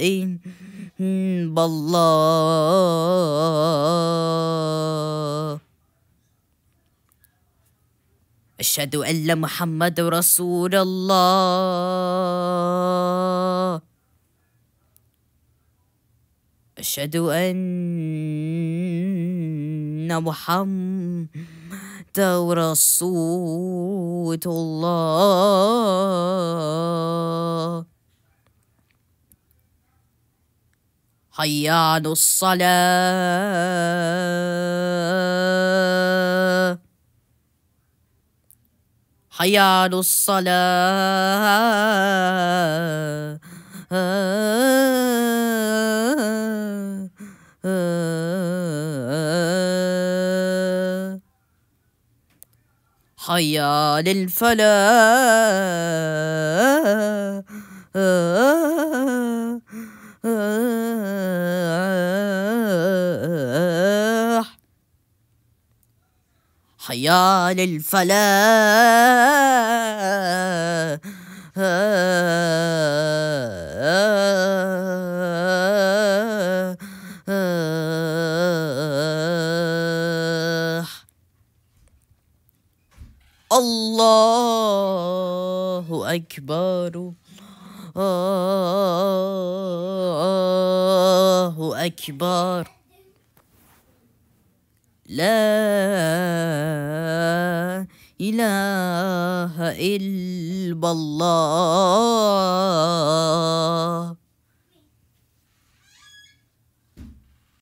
إن بالله أشهد أن محمد رسول الله أشهد أن محمد رسول الله حيان الصلاة حيان الصلاة حيا للفلاح حيا للفلاح الله أكبر الله أكبر لا إلا الله